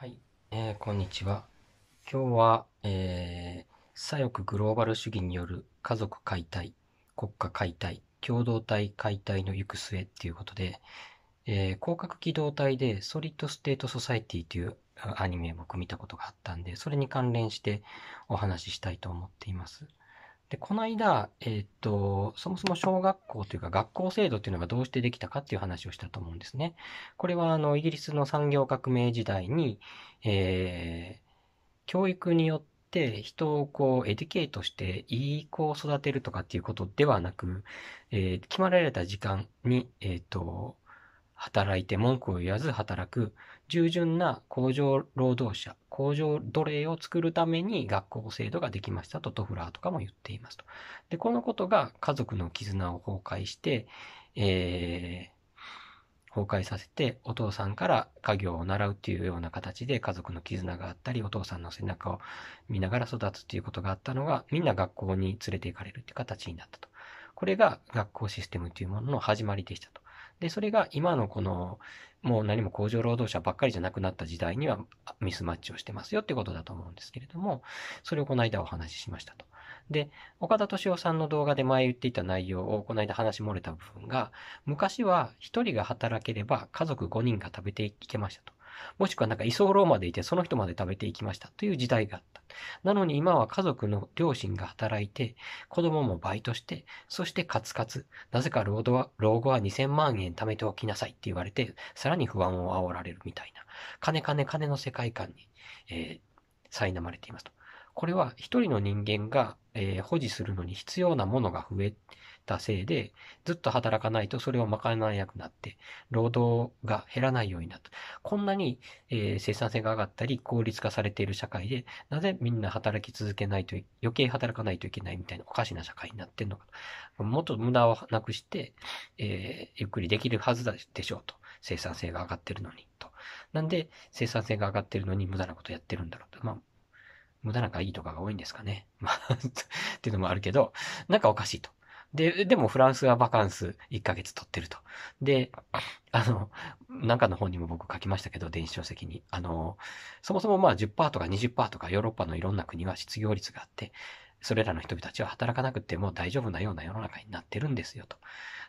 はい、えー、こんにちは。今日は、えー、左翼グローバル主義による家族解体、国家解体、共同体解体の行く末っていうことで、えー、広角機動隊でソリッドステートソサイティというアニメ僕見たことがあったんで、それに関連してお話ししたいと思っています。で、この間、えっ、ー、と、そもそも小学校というか学校制度というのがどうしてできたかっていう話をしたと思うんですね。これはあの、イギリスの産業革命時代に、えー、教育によって人をこう、エデュケートしていい子を育てるとかっていうことではなく、えー、決まられた時間に、えっ、ー、と、働いて文句を言わず働く、従順な工場労働者、工場奴隷を作るために学校制度ができましたとトフラーとかも言っていますと。で、このことが家族の絆を崩壊して、えー、崩壊させて、お父さんから家業を習うっていうような形で家族の絆があったり、お父さんの背中を見ながら育つっていうことがあったのが、みんな学校に連れて行かれるって形になったと。これが学校システムというものの始まりでしたと。で、それが今のこの、もう何も工場労働者ばっかりじゃなくなった時代にはミスマッチをしてますよってことだと思うんですけれども、それをこの間お話ししましたと。で、岡田敏夫さんの動画で前言っていた内容をこの間話漏れた部分が、昔は一人が働ければ家族5人が食べていけましたと。もしくはなんか居候までいてその人まで食べていきましたという時代があった。なのに今は家族の両親が働いて、子供もバイトして、そしてカツカツ。なぜか老後は、老後は2000万円貯めておきなさいって言われて、さらに不安を煽られるみたいな。金金金の世界観に、えー、苛まれていますと。これは一人の人間が、えー、保持するのに必要なものが増えたせいで、ずっと働かないとそれを賄えなくなって、労働が減らないようになった。こんなに、えー、生産性が上がったり、効率化されている社会で、なぜみんな働き続けないと、余計働かないといけないみたいなおかしな社会になってんのかもっと無駄をなくして、えー、ゆっくりできるはずでしょうと。生産性が上がってるのに、と。なんで、生産性が上がってるのに無駄なことやってるんだろうと。まあ無駄なんかいいとかが多いんですかね。まあ っていうのもあるけど、なんかおかしいと。で、でもフランスはバカンス1ヶ月取ってると。で、あの、なんかの本にも僕書きましたけど、電子書籍に。あの、そもそもまあ10%とか20%とかヨーロッパのいろんな国は失業率があって、それらの人々たちは働かなくても大丈夫なような世の中になってるんですよと。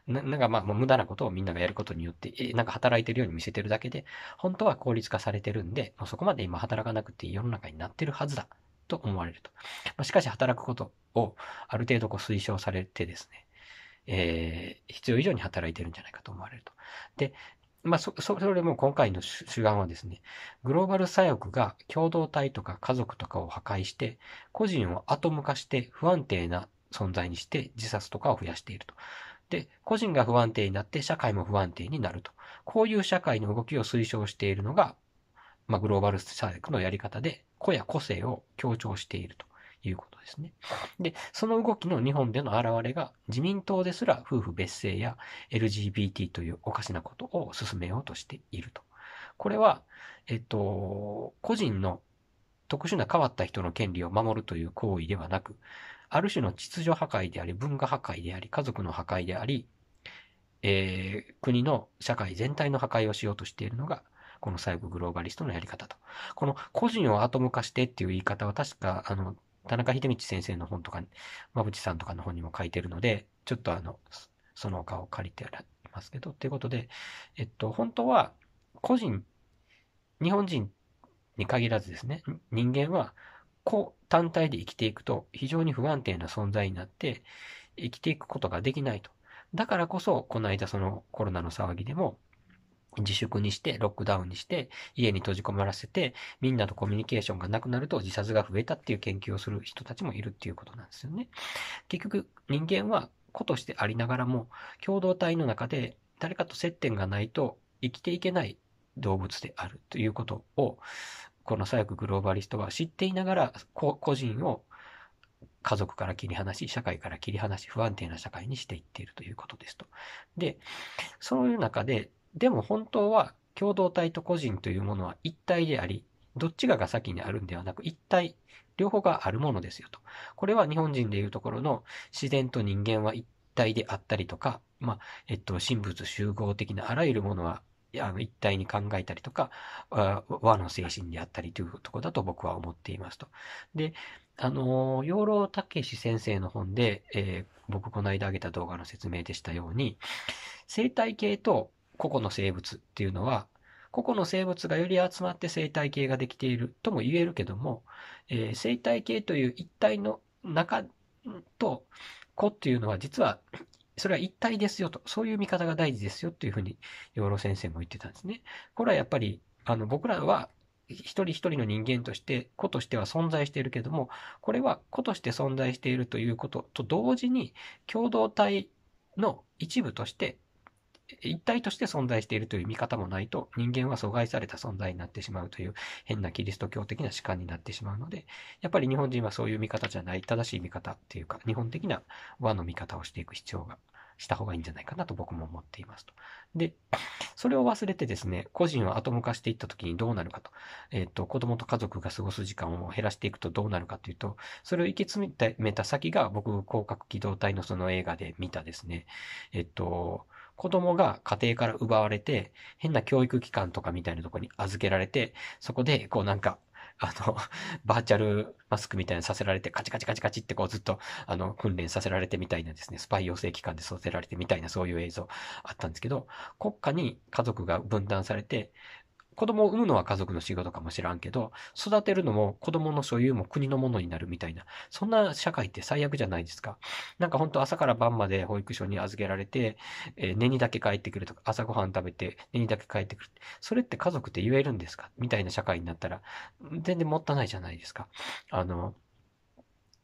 ななんかまあ、無駄なことをみんながやることによって、えなんか働いてるように見せてるだけで、本当は効率化されてるんで、もうそこまで今働かなくていい世の中になってるはずだ。と思われると。ましかし、働くことをある程度こう推奨されてですね、えー、必要以上に働いてるんじゃないかと思われると。で、まあ、そ、それも今回の主眼はですね、グローバル左翼が共同体とか家族とかを破壊して、個人を後向かして不安定な存在にして自殺とかを増やしていると。で、個人が不安定になって社会も不安定になると。こういう社会の動きを推奨しているのが、まあ、グローバル左翼のやり方で、個や個性を強調しているということですね。で、その動きの日本での現れが自民党ですら夫婦別姓や LGBT というおかしなことを進めようとしていると。これは、えっと、個人の特殊な変わった人の権利を守るという行為ではなく、ある種の秩序破壊であり、文化破壊であり、家族の破壊であり、えー、国の社会全体の破壊をしようとしているのがこの最後グローバリストのやり方と。この個人をアトム化してっていう言い方は確か、あの、田中秀道先生の本とか、馬淵さんとかの本にも書いてるので、ちょっとあの、その他を借りてありますけど、ということで、えっと、本当は個人、日本人に限らずですね、人間は個単体で生きていくと非常に不安定な存在になって生きていくことができないと。だからこそ、この間そのコロナの騒ぎでも、自粛にして、ロックダウンにして、家に閉じ込まらせて、みんなとコミュニケーションがなくなると自殺が増えたっていう研究をする人たちもいるっていうことなんですよね。結局、人間は子としてありながらも、共同体の中で誰かと接点がないと生きていけない動物であるということを、この左翼グローバリストは知っていながら、個人を家族から切り離し、社会から切り離し、不安定な社会にしていっているということですと。で、そういう中で、でも本当は共同体と個人というものは一体であり、どっちがが先にあるんではなく、一体、両方があるものですよと。これは日本人でいうところの自然と人間は一体であったりとか、まあ、えっと、神仏集合的なあらゆるものは、あの、一体に考えたりとか、和の精神であったりというとこだと僕は思っていますと。で、あの、養老武史先生の本で、えー、僕この間あげた動画の説明でしたように、生態系と個々の生物っていうのは、個々の生物がより集まって生態系ができているとも言えるけども、えー、生態系という一体の中と個っていうのは実はそれは一体ですよと、そういう見方が大事ですよというふうに養老先生も言ってたんですね。これはやっぱりあの僕らは一人一人の人間として、子としては存在しているけども、これは子として存在しているということと同時に、共同体の一部として一体として存在しているという見方もないと、人間は阻害された存在になってしまうという変なキリスト教的な主観になってしまうので、やっぱり日本人はそういう見方じゃない、正しい見方っていうか、日本的な和の見方をしていく必要が、した方がいいんじゃないかなと僕も思っていますと。で、それを忘れてですね、個人を後向か化していった時にどうなるかと。えっ、ー、と、子供と家族が過ごす時間を減らしていくとどうなるかというと、それを行き詰めた先が僕、広角機動隊のその映画で見たですね、えっ、ー、と、子供が家庭から奪われて、変な教育機関とかみたいなとこに預けられて、そこで、こうなんか、あの、バーチャルマスクみたいなさせられて、カチカチカチカチってこうずっと、あの、訓練させられてみたいなですね、スパイ養成機関で育てられてみたいなそういう映像あったんですけど、国家に家族が分断されて、子供を産むのは家族の仕事かもしらんけど、育てるのも子供の所有も国のものになるみたいな、そんな社会って最悪じゃないですか。なんかほんと朝から晩まで保育所に預けられて、えー、寝にだけ帰ってくるとか、朝ごはん食べて寝にだけ帰ってくる。それって家族って言えるんですかみたいな社会になったら、全然もったいないじゃないですか。あの、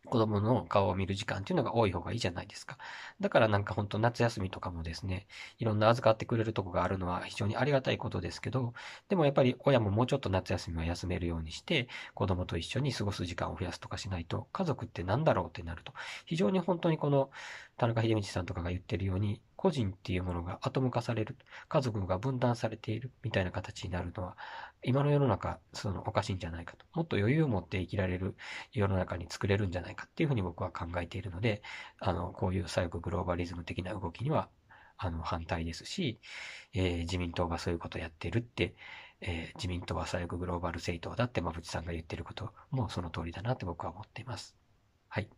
子供の顔を見る時間っていうのが多い方がいいじゃないですか。だからなんかほんと夏休みとかもですね、いろんな預かってくれるとこがあるのは非常にありがたいことですけど、でもやっぱり親ももうちょっと夏休みは休めるようにして、子供と一緒に過ごす時間を増やすとかしないと、家族って何だろうってなると、非常に本当にこの、田中秀道さんとかが言ってるように、個人っていうものがアトム化される、家族が分断されているみたいな形になるのは、今の世の中、そのおかしいんじゃないかと。もっと余裕を持って生きられる世の中に作れるんじゃないかっていうふうに僕は考えているので、あの、こういう左翼グローバリズム的な動きには、あの、反対ですし、えー、自民党がそういうことをやってるって、えー、自民党は左翼グローバル政党だってまぶちさんが言ってることもその通りだなって僕は思っています。はい。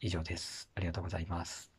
以上です。ありがとうございます。